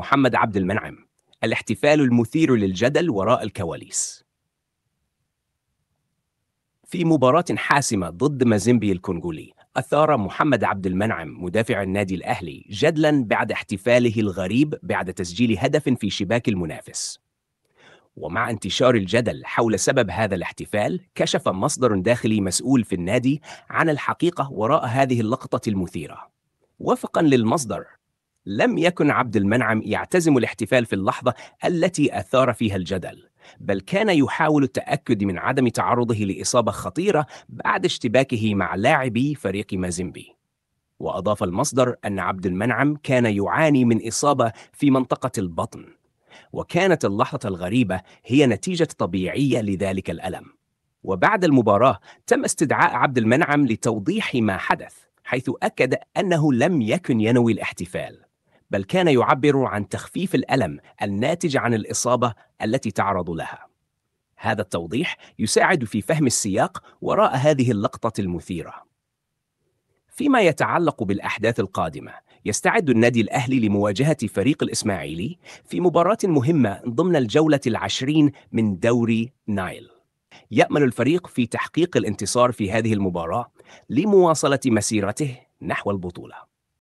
محمد عبد المنعم الاحتفال المثير للجدل وراء الكواليس في مباراة حاسمة ضد مازيمبي الكونغولي أثار محمد عبد المنعم مدافع النادي الأهلي جدلا بعد احتفاله الغريب بعد تسجيل هدف في شباك المنافس ومع انتشار الجدل حول سبب هذا الاحتفال كشف مصدر داخلي مسؤول في النادي عن الحقيقة وراء هذه اللقطة المثيرة وفقا للمصدر لم يكن عبد المنعم يعتزم الاحتفال في اللحظة التي أثار فيها الجدل، بل كان يحاول التأكد من عدم تعرضه لإصابة خطيرة بعد اشتباكه مع لاعبي فريق مازيمبي. وأضاف المصدر أن عبد المنعم كان يعاني من إصابة في منطقة البطن، وكانت اللحظة الغريبة هي نتيجة طبيعية لذلك الألم. وبعد المباراة تم استدعاء عبد المنعم لتوضيح ما حدث، حيث أكد أنه لم يكن ينوي الاحتفال. بل كان يعبر عن تخفيف الألم الناتج عن الإصابة التي تعرض لها. هذا التوضيح يساعد في فهم السياق وراء هذه اللقطة المثيرة. فيما يتعلق بالأحداث القادمة، يستعد النادي الأهلي لمواجهة فريق الإسماعيلي في مباراة مهمة ضمن الجولة العشرين من دوري نايل. يأمل الفريق في تحقيق الانتصار في هذه المباراة لمواصلة مسيرته نحو البطولة.